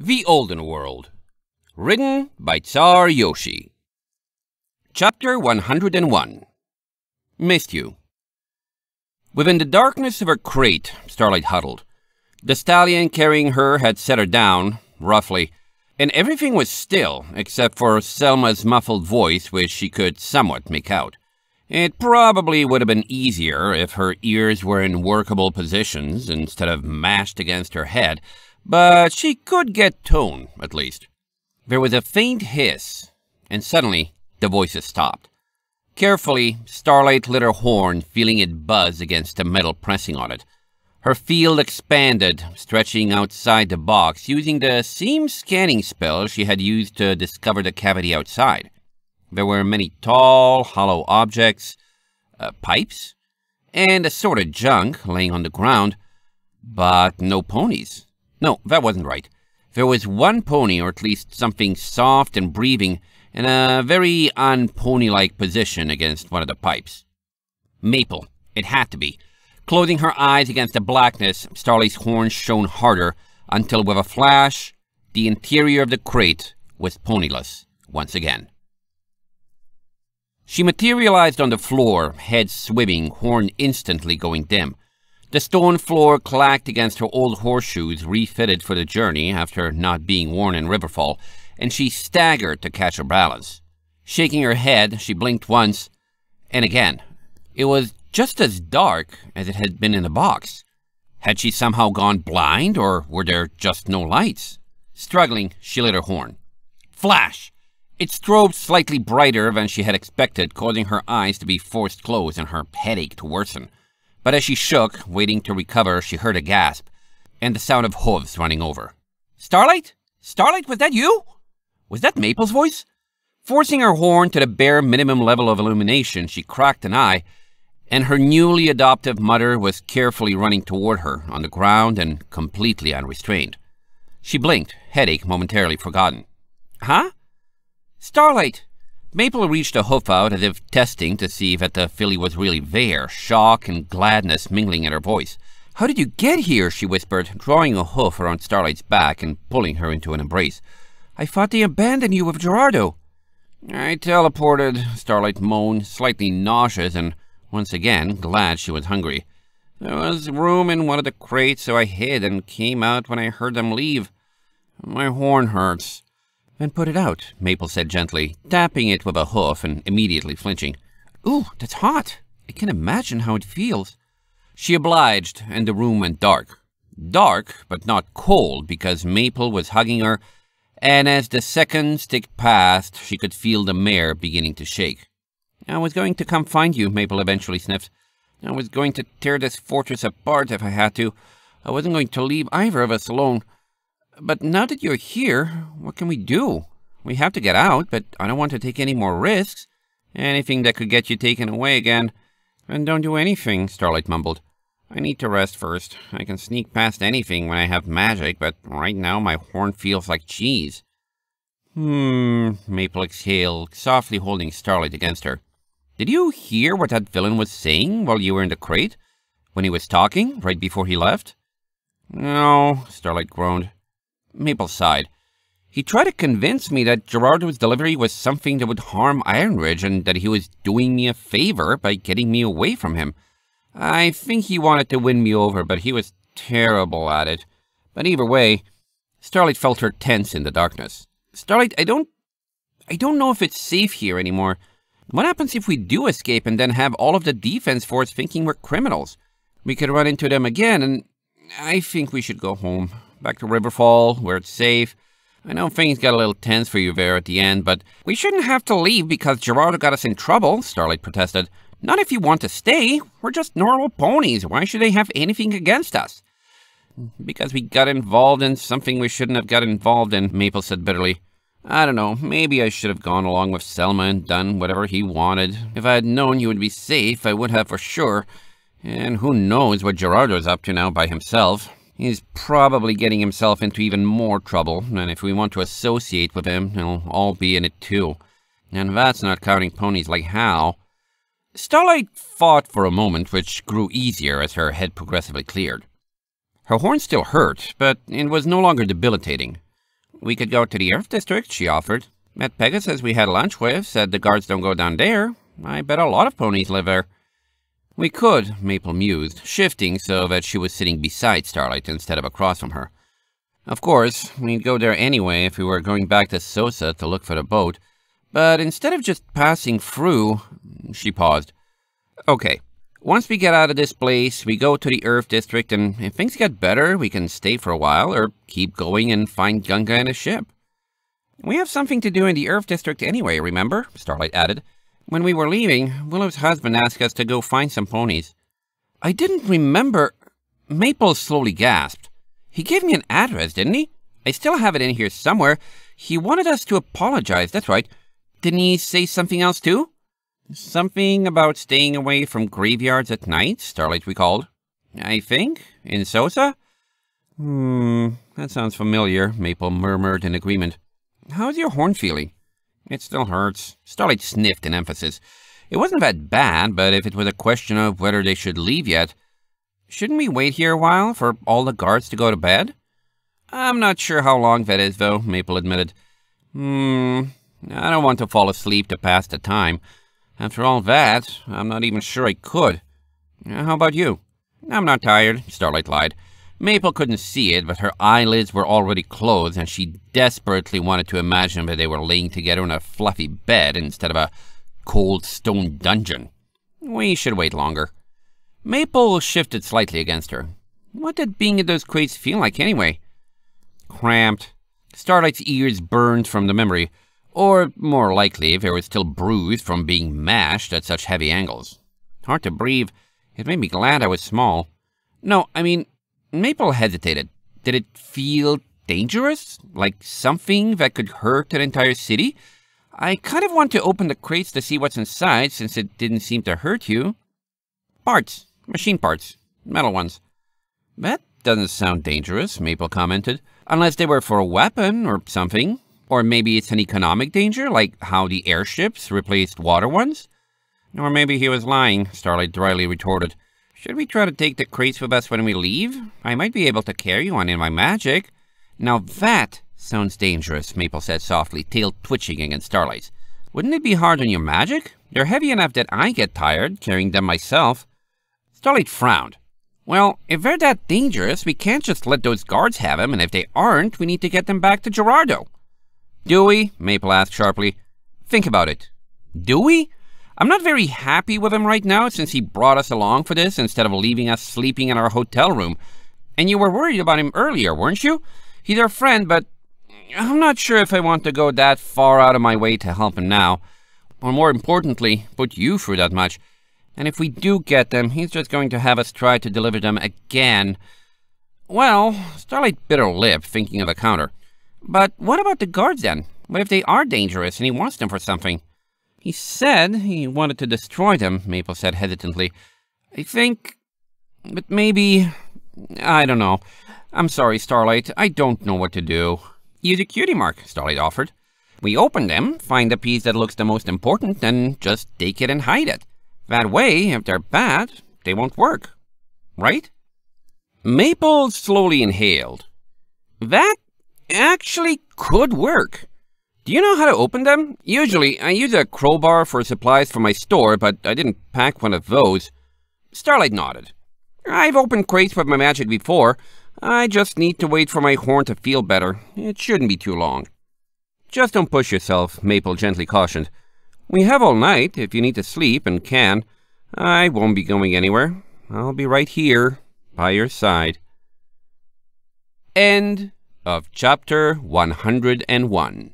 The Olden World Written by Tsar Yoshi Chapter 101 you. Within the darkness of her crate, Starlight huddled. The stallion carrying her had set her down, roughly, and everything was still except for Selma's muffled voice, which she could somewhat make out. It probably would have been easier if her ears were in workable positions instead of mashed against her head, but she could get tone, at least. There was a faint hiss, and suddenly the voices stopped. Carefully, Starlight lit her horn, feeling it buzz against the metal pressing on it. Her field expanded, stretching outside the box, using the same scanning spell she had used to discover the cavity outside. There were many tall, hollow objects, uh, pipes, and assorted junk laying on the ground, but no ponies. No, that wasn't right. There was one pony, or at least something soft and breathing, in a very pony like position against one of the pipes. Maple. It had to be. Closing her eyes against the blackness, Starley's horns shone harder, until with a flash, the interior of the crate was ponyless once again. She materialized on the floor, head swimming, horn instantly going dim. The stone floor clacked against her old horseshoes refitted for the journey after not being worn in Riverfall, and she staggered to catch her balance. Shaking her head, she blinked once, and again. It was just as dark as it had been in the box. Had she somehow gone blind, or were there just no lights? Struggling, she lit her horn. Flash! It strobed slightly brighter than she had expected, causing her eyes to be forced closed and her headache to worsen. But as she shook, waiting to recover, she heard a gasp and the sound of hooves running over. Starlight? Starlight, was that you? Was that Maple's voice? Forcing her horn to the bare minimum level of illumination, she cracked an eye, and her newly adoptive mother was carefully running toward her, on the ground and completely unrestrained. She blinked, headache momentarily forgotten. Huh? Starlight, Maple reached a hoof out as if testing to see that the filly was really there, shock and gladness mingling in her voice. How did you get here? she whispered, drawing a hoof around Starlight's back and pulling her into an embrace. I thought they abandoned you with Gerardo. I teleported, Starlight moaned, slightly nauseous and once again glad she was hungry. There was room in one of the crates, so I hid and came out when I heard them leave. My horn hurts. And put it out, Maple said gently, tapping it with a hoof and immediately flinching. Ooh, that's hot. I can imagine how it feels. She obliged, and the room went dark. Dark, but not cold, because Maple was hugging her, and as the second stick passed, she could feel the mare beginning to shake. I was going to come find you, Maple eventually sniffed. I was going to tear this fortress apart if I had to. I wasn't going to leave either of us alone. But now that you're here, what can we do? We have to get out, but I don't want to take any more risks. Anything that could get you taken away again. Then don't do anything, Starlight mumbled. I need to rest first. I can sneak past anything when I have magic, but right now my horn feels like cheese. Hmm, Maple exhaled, softly holding Starlight against her. Did you hear what that villain was saying while you were in the crate? When he was talking, right before he left? No, Starlight groaned. Mabel sighed. He tried to convince me that Gerardo's delivery was something that would harm Iron Ridge and that he was doing me a favor by getting me away from him. I think he wanted to win me over, but he was terrible at it. But either way, Starlight felt her tense in the darkness. Starlight, I don't... I don't know if it's safe here anymore. What happens if we do escape and then have all of the defense force thinking we're criminals? We could run into them again, and I think we should go home back to Riverfall, where it's safe. I know things got a little tense for you there at the end, but we shouldn't have to leave because Gerardo got us in trouble, Starlight protested. Not if you want to stay. We're just normal ponies. Why should they have anything against us? Because we got involved in something we shouldn't have got involved in, Maple said bitterly. I don't know, maybe I should have gone along with Selma and done whatever he wanted. If I had known you would be safe, I would have for sure. And who knows what Gerardo's up to now by himself. He's probably getting himself into even more trouble, and if we want to associate with him, we'll all be in it too. And that's not counting ponies like Hal. Starlight fought for a moment, which grew easier as her head progressively cleared. Her horn still hurt, but it was no longer debilitating. We could go to the Earth District, she offered. Met Pegasus we had lunch with, said the guards don't go down there. I bet a lot of ponies live there. We could, Maple mused, shifting so that she was sitting beside Starlight instead of across from her. Of course, we'd go there anyway if we were going back to Sosa to look for the boat, but instead of just passing through, she paused. Okay, once we get out of this place, we go to the Earth District, and if things get better, we can stay for a while or keep going and find Gunga and a ship. We have something to do in the Earth District anyway, remember? Starlight added. When we were leaving, Willow's husband asked us to go find some ponies. I didn't remember... Maple slowly gasped. He gave me an address, didn't he? I still have it in here somewhere. He wanted us to apologize, that's right. Didn't he say something else, too? Something about staying away from graveyards at night, Starlight recalled. I think, in Sosa? Hmm, that sounds familiar, Maple murmured in agreement. How's your horn feeling? It still hurts. Starlight sniffed in emphasis. It wasn't that bad, but if it was a question of whether they should leave yet, shouldn't we wait here a while for all the guards to go to bed? I'm not sure how long that is, though, Maple admitted. Hmm, I don't want to fall asleep to pass the time. After all that, I'm not even sure I could. How about you? I'm not tired, Starlight lied. Maple couldn't see it, but her eyelids were already closed, and she desperately wanted to imagine that they were laying together in a fluffy bed instead of a cold stone dungeon. We should wait longer. Maple shifted slightly against her. What did being in those crates feel like anyway? Cramped. Starlight's ears burned from the memory, or more likely, if they were still bruised from being mashed at such heavy angles. Hard to breathe. It made me glad I was small. No, I mean, Maple hesitated. Did it feel dangerous? Like something that could hurt an entire city? I kind of want to open the crates to see what's inside since it didn't seem to hurt you. Parts. Machine parts. Metal ones. That doesn't sound dangerous, Maple commented. Unless they were for a weapon or something. Or maybe it's an economic danger, like how the airships replaced water ones? Or maybe he was lying, Starlight dryly retorted. Should we try to take the crates with us when we leave? I might be able to carry one in my magic. Now that sounds dangerous, Maple said softly, tail twitching against Starlight's. Wouldn't it be hard on your magic? They're heavy enough that I get tired carrying them myself. Starlight frowned. Well, if they're that dangerous, we can't just let those guards have them, and if they aren't, we need to get them back to Gerardo. Do we? Maple asked sharply. Think about it. Do we? I'm not very happy with him right now since he brought us along for this instead of leaving us sleeping in our hotel room. And you were worried about him earlier, weren't you? He's our friend, but I'm not sure if I want to go that far out of my way to help him now. Or more importantly, put you through that much. And if we do get them, he's just going to have us try to deliver them again. Well, Starlight bit her lip, thinking of the counter. But what about the guards then? What if they are dangerous and he wants them for something? He said he wanted to destroy them, Maple said hesitantly. I think... but maybe... I don't know. I'm sorry, Starlight. I don't know what to do. Use a cutie mark, Starlight offered. We open them, find the piece that looks the most important, and just take it and hide it. That way, if they're bad, they won't work. Right? Maple slowly inhaled. That actually could work. Do you know how to open them? Usually, I use a crowbar for supplies from my store, but I didn't pack one of those. Starlight nodded. I've opened crates with my magic before. I just need to wait for my horn to feel better. It shouldn't be too long. Just don't push yourself, Maple gently cautioned. We have all night if you need to sleep and can. I won't be going anywhere. I'll be right here, by your side. End of chapter 101.